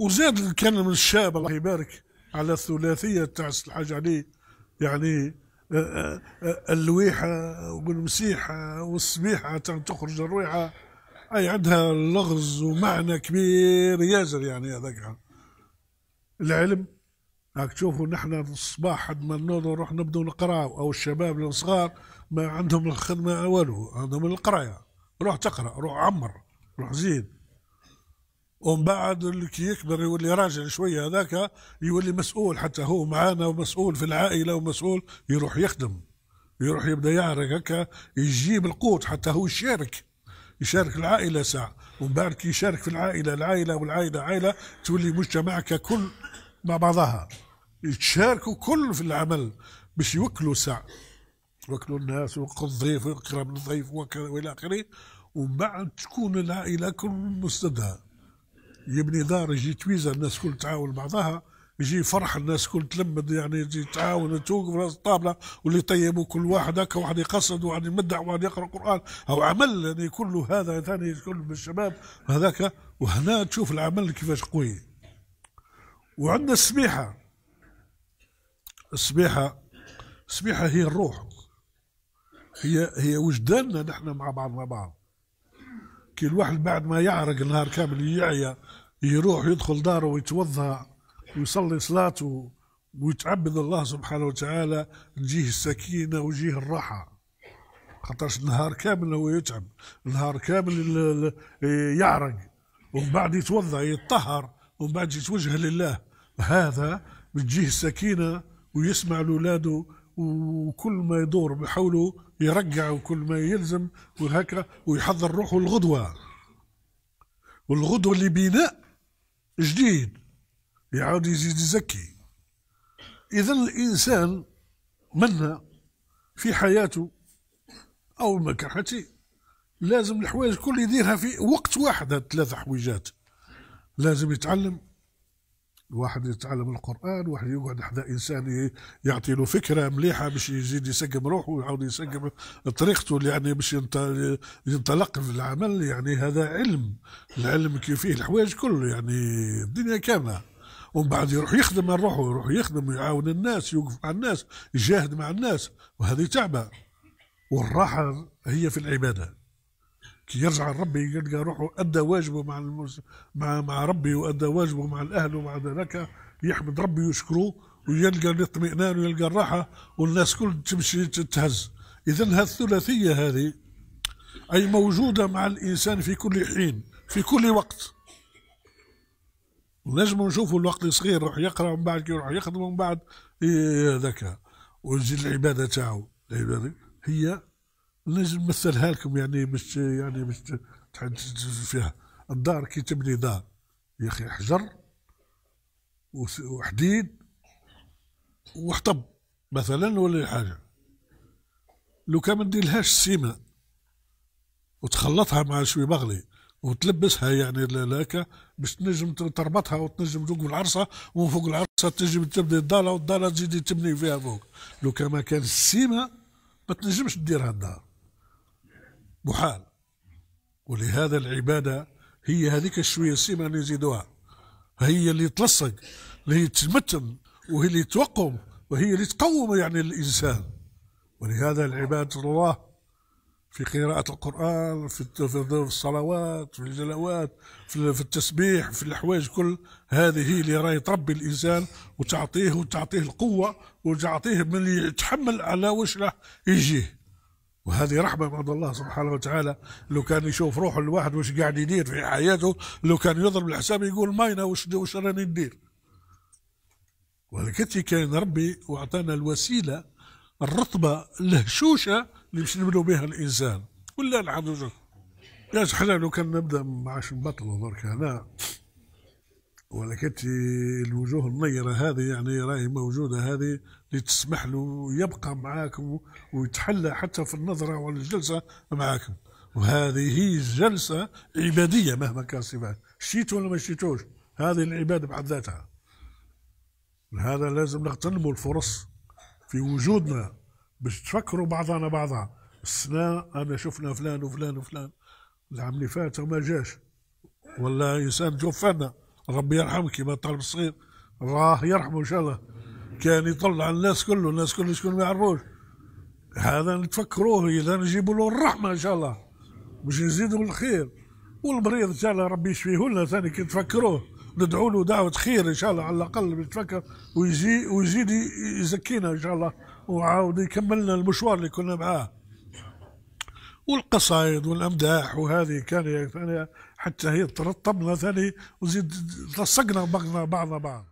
وزاد كان من الشاب الله يبارك على الثلاثيه تاع الحاج علي يعني آه، آه، آه، اللويحه والمسيحه والصبيحه تخرج الرويحه اي عندها لغز ومعنى كبير يازر يعني هذاك العلم راك تشوفوا نحن الصباح حد ما نوض نروح نبدو نقراو او الشباب الصغار ما عندهم الخدمه والو عندهم القرايه روح تقرا روح عمر روح زيد ومن بعد اللي كي يكبر يولي راجل شويه هذاك يولي مسؤول حتى هو معانا ومسؤول في العائله ومسؤول يروح يخدم يروح يبدا يعرق هكا يجيب القوت حتى هو يشارك يشارك العائله ساعه ومن بعد كي يشارك في العائله العائله والعائله عائله تولي مجتمع ككل مع بعضها يتشاركوا كل في العمل باش يوكلوا ساعه يوكلوا الناس ويوكلوا الضيف ويقرب الضيف وكذا والى اخره ومن بعد تكون العائله كل مستدها يبني دار يجي تويزا الناس كل تعاون بعضها يجي فرح الناس كل تلمد يعني يجي تعاون توقف راس الطابله واللي يطيبوا كل واحد هكا واحد يقصد واحد يمدح واحد يقرا قران او عمل يعني كله هذا ثاني كل بالشباب هذاك وهنا تشوف العمل كيفاش قوي وعندنا السبيحه السبيحه السبيحه هي الروح هي هي وجداننا نحن مع بعضنا بعض كي الواحد بعد ما يعرق النهار كامل يعيا يروح يدخل داره ويتوضا ويصلي صلاته ويتعبد الله سبحانه وتعالى تجيه السكينه ويجيه الراحه خاطرش النهار كامل هو يتعب النهار كامل يعرق ومن بعد يتوضا يتطهر ومن بعد يتوجه لله هذا بتجيه السكينه ويسمع لاولاده وكل ما يدور بحوله يرجع وكل ما يلزم وهكا ويحضر روحه الغدوه والغدوه اللي بناء جديد يعاود يزيد يزكي إذا الإنسان منا في حياته أو ما كحتي لازم الحوايج كل يديرها في وقت واحد ثلاثة حويجات لازم يتعلم الواحد يتعلم القران واحد يقعد حدا انسان يعطي له فكره مليحه باش يزيد يسقم روحه ويعاود يسقم طريقته يعني باش ينطلق في العمل يعني هذا علم العلم كيف فيه الحوايج كله يعني الدنيا كامله ومن بعد يروح يخدم على روحه يروح يخدم ويعاون الناس يوقف مع الناس يجاهد مع الناس وهذه تعبه والراحه هي في العباده كي يرجع لربي يلقى روحه ادى واجبه مع المس... مع مع ربي وادى واجبه مع الاهل ومع ذلك يحمد ربي ويشكره ويلقى الاطمئنان ويلقى الراحه والناس كل تمشي تتهز اذا هالثلاثيه هذه اي موجوده مع الانسان في كل حين في كل وقت ونجموا نشوفوا الوقت الصغير يروح يقرا ومن بعد يروح يخدم ومن بعد إيه، ذكاء ويجي العباده تاعو العباده هي نجم نمثلها لكم يعني باش يعني باش تحدد فيها الدار كي تبني دار يا اخي حجر وحديد وحطب مثلا ولا حاجه لو كان ما نديرلهاش السيما وتخلطها مع شوي بغلي وتلبسها يعني هكا باش تنجم تربطها وتنجم فوق العرصه ومن فوق العرصه تنجم تبني الدار والدار تجي تبني فيها فوق لو كان ما كان السيما ما تنجمش ديرها الدار محال ولهذا العبادة هي هذيك الشوية السيمة اللي يزيدوها هي اللي تلصق اللي تمتن وهي اللي توقم وهي اللي تقوم يعني الإنسان ولهذا العبادة الله في قراءة القرآن في الصلوات في الجلوات في التسبيح في الحوايج كل هذه هي اللي راهي تربي الإنسان وتعطيه وتعطيه القوة وتعطيه من يتحمل على واش راح يجيه وهذه رحمة من الله سبحانه وتعالى لو كان يشوف روحه الواحد وش قاعد يدير في حياته لو كان يضرب الحساب يقول ماينا وش وش راني ندير ولكن كان ربي واعطانا الوسيلة الرطبة الهشوشة اللي باش نبنوا بها الإنسان ولا العدو يا سبحان لو كان نبدا ما عادش نبطلوا درك هنا ولكن الوجوه النيرة هذه يعني راهي موجودة هذه اللي تسمح له يبقى معاكم ويتحلى حتى في النظرة والجلسة معاكم وهذه جلسة عبادية مهما كان صفات شيت ولا ما شيتوش هذه العبادة بحد ذاتها لهذا لازم نغتنموا الفرص في وجودنا باش تفكروا بعضنا بعضا السنة أنا شفنا فلان وفلان وفلان العام اللي فات وما جاش ولا إنسان جوفنا ربي يرحمك يا الطالب الصغير الله يرحمه ان شاء الله كان يطلع الناس كله الناس كله شكون ما يعرفوش هذا نتفكروه اذا نجيبوا له الرحمه ان شاء الله باش نزيدوا الخير والمريض ان شاء الله ربي يشفيه لنا ثاني كي تفكروه ندعو له دعوه خير ان شاء الله على الاقل بيتفكر ويزي ويزيد يزكينا ان شاء الله وعاود يكملنا المشوار اللي كنا معاه والقصائد والامداح وهذه كان يعني حتى هي ترطبنا ثاني وزيد لصقنا بعضنا بعض.